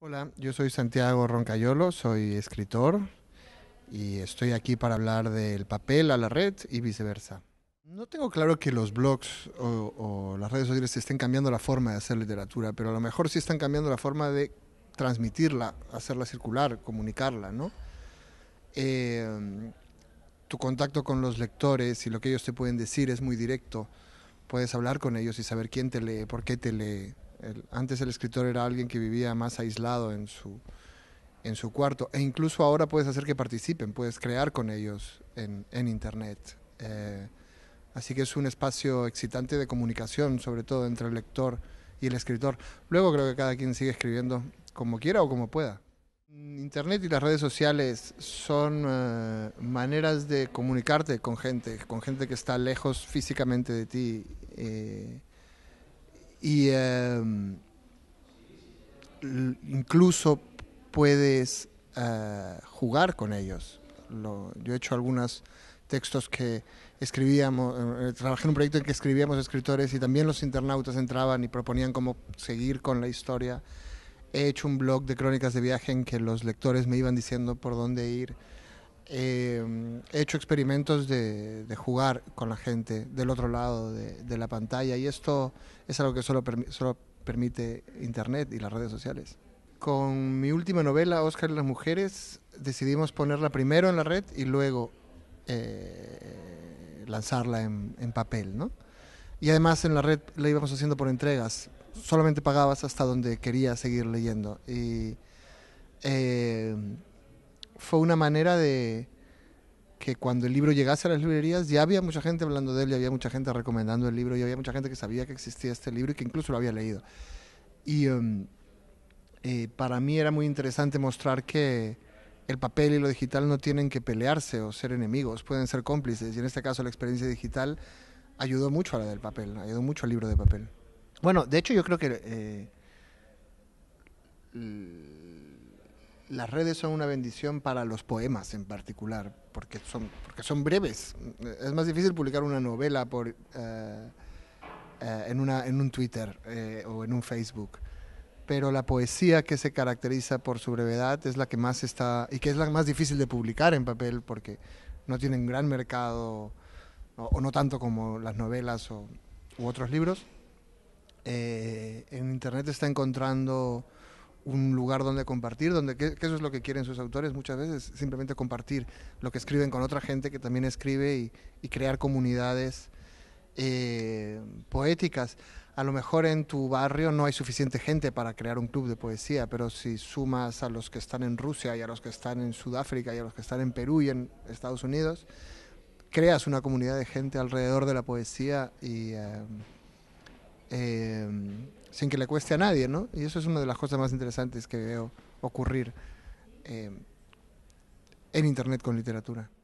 Hola, yo soy Santiago Roncayolo, soy escritor y estoy aquí para hablar del papel a la red y viceversa. No tengo claro que los blogs o, las redes sociales estén cambiando la forma de hacer literatura, pero a lo mejor sí están cambiando la forma de transmitirla, hacerla circular, comunicarla, ¿no? Eh, tu contacto con los lectores y lo que ellos te pueden decir es muy directo. Puedes hablar con ellos y saber quién te lee, por qué te lee, antes el escritor era alguien que vivía más aislado en su, en su cuarto. E incluso ahora puedes hacer que participen, puedes crear con ellos en, en Internet. Eh, así que es un espacio excitante de comunicación, sobre todo entre el lector y el escritor. Luego creo que cada quien sigue escribiendo como quiera o como pueda. Internet y las redes sociales son eh, maneras de comunicarte con gente, con gente que está lejos físicamente de ti. Eh, y em, incluso puedes eh, jugar con ellos. Lo, yo he hecho algunos textos que escribíamos, eh, eh, trabajé en un proyecto en que escribíamos escritores y también los internautas entraban y proponían cómo seguir con la historia. He hecho un blog de crónicas de viaje en que los lectores me iban diciendo por dónde ir he hecho experimentos de, jugar con la gente del otro lado de, la pantalla y esto es algo que solo, solo permite Internet y las redes sociales. Con mi última novela, Oscar y las Mujeres, decidimos ponerla primero en la red y luego eh, lanzarla en, papel, ¿no? Y además en la red la íbamos haciendo por entregas. Solamente pagabas hasta donde querías seguir leyendo. Y eh, fue una manera de que cuando el libro llegase a las librerías ya había mucha gente hablando de él, ya había mucha gente recomendando el libro, ya había mucha gente que sabía que existía este libro y que incluso lo había leído. Y em, eh, para mí era muy interesante mostrar que el papel y lo digital no tienen que pelearse o ser enemigos, pueden ser cómplices. Y en este caso la experiencia digital ayudó mucho a la del papel, ayudó mucho al libro de papel. Bueno, de hecho yo creo que... Eh, las redes son una bendición para los poemas en particular, porque son, porque son breves. Es más difícil publicar una novela por, eh, eh, en, una, en un Twitter eh, o en un Facebook. Pero la poesía que se caracteriza por su brevedad es la que más está, y que es la más difícil de publicar en papel, porque no tienen gran mercado, o, no tanto como las novelas o, u otros libros. en Internet está encontrando un lugar donde compartir, donde que, eso es lo que quieren sus autores muchas veces, simplemente compartir lo que escriben con otra gente que también escribe y, crear comunidades eh, poéticas. A lo mejor en tu barrio no hay suficiente gente para crear un club de poesía, pero si sumas a los que están en Rusia y a los que están en Sudáfrica y a los que están en Perú y en Estados Unidos, creas una comunidad de gente alrededor de la poesía y eh, eh, sin que le cueste a nadie, ¿no? Y eso es una de las cosas más interesantes que veo ocurrir eh, en Internet con literatura.